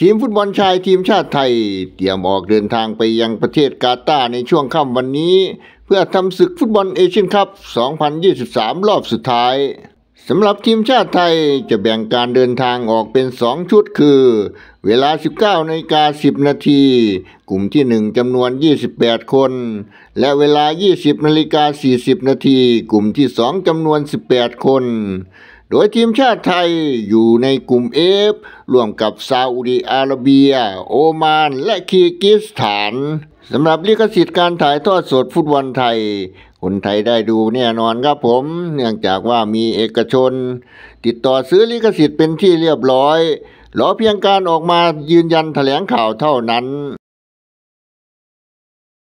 ทีมฟุตบอลชายทีมชาติไทย เตรียมออกเดินทางไปยังประเทศกาตาร์ในช่วงค่ำวันนี้ เพื่อทำศึกฟุตบอลเอเชียนคัพ 2023 รอบสุดท้ายสำหรับทีมชาติไทยจะแบ่งการเดินทางออกเป็น 2 ชุดคือ เวลา 19นากา10นาทีกลุ่มที่1จำนวน 28 คน และเวลา 20นาฬิกา40นาทีกลุ่มที่2จำนวน 18 คนโดยทีมชาติไทยอยู่ในกลุ่มเอฟร่วมกับซาอุดีอาระเบีย โอมาน และคีกิสถานสำหรับลิขสิทธิ์การถ่ายทอดสดฟุตบอลไทย คนไทยได้ดูแน่นอนครับผม เนื่องจากว่ามีเอกชน ติดต่อซื้อลิขสิทธิ์เป็นที่เรียบร้อยรอเพียงการออกมายืนยันแถลงข่าวเท่านั้น